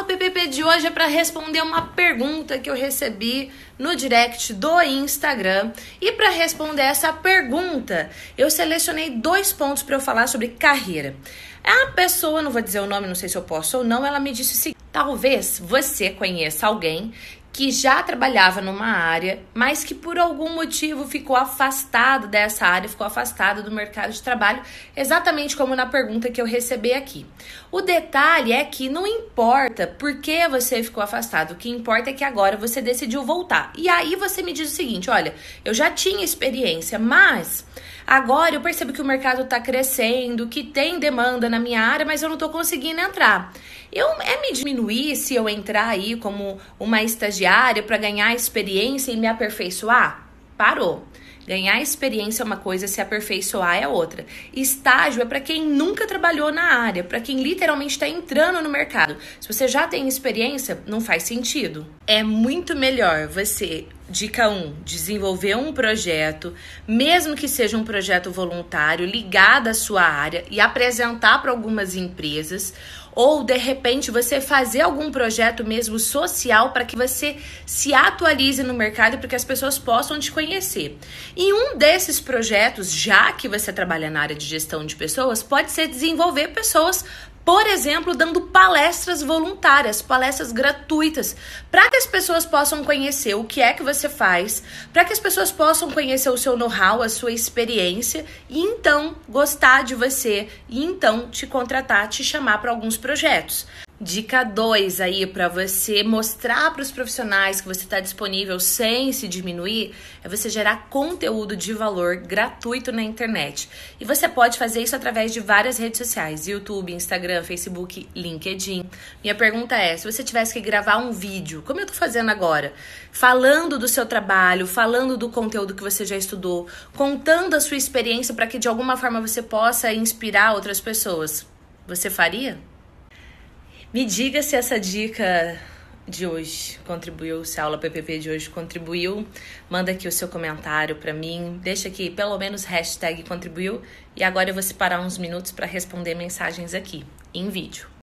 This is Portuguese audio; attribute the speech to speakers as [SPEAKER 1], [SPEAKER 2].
[SPEAKER 1] O PPP de hoje é para responder uma pergunta que eu recebi no direct do Instagram. E para responder essa pergunta, eu selecionei dois pontos para eu falar sobre carreira. A pessoa, não vou dizer o nome, não sei se eu posso ou não, ela me disse o seguinte: talvez você conheça alguém que já trabalhava numa área, mas que por algum motivo ficou afastado dessa área, ficou afastado do mercado de trabalho, exatamente como na pergunta que eu recebi aqui. O detalhe é que não importa por que você ficou afastado, o que importa é que agora você decidiu voltar. E aí você me diz o seguinte: olha, eu já tinha experiência, mas Agora eu percebo que o mercado está crescendo, que tem demanda na minha área, mas eu não estou conseguindo entrar. Eu, é me diminuir se eu entrar aí como uma estagiária para ganhar experiência e me aperfeiçoar? Parou. Ganhar experiência é uma coisa, se aperfeiçoar é outra. Estágio é para quem nunca trabalhou na área, para quem literalmente está entrando no mercado. Se você já tem experiência, não faz sentido. É muito melhor você Dica 1: um, desenvolver um projeto, mesmo que seja um projeto voluntário, ligado à sua área e apresentar para algumas empresas, ou de repente você fazer algum projeto mesmo social para que você se atualize no mercado para que as pessoas possam te conhecer. E um desses projetos, já que você trabalha na área de gestão de pessoas, pode ser desenvolver pessoas por exemplo, dando palestras voluntárias, palestras gratuitas, para que as pessoas possam conhecer o que é que você faz, para que as pessoas possam conhecer o seu know-how, a sua experiência e então gostar de você e então te contratar, te chamar para alguns projetos. Dica 2 aí para você mostrar para os profissionais que você está disponível sem se diminuir é você gerar conteúdo de valor gratuito na internet. E você pode fazer isso através de várias redes sociais: YouTube, Instagram, Facebook, LinkedIn. Minha pergunta é: se você tivesse que gravar um vídeo, como eu estou fazendo agora, falando do seu trabalho, falando do conteúdo que você já estudou, contando a sua experiência para que de alguma forma você possa inspirar outras pessoas, você faria? Me diga se essa dica de hoje contribuiu, se a aula PPP de hoje contribuiu. Manda aqui o seu comentário para mim. Deixa aqui pelo menos hashtag contribuiu. E agora eu vou separar uns minutos para responder mensagens aqui, em vídeo.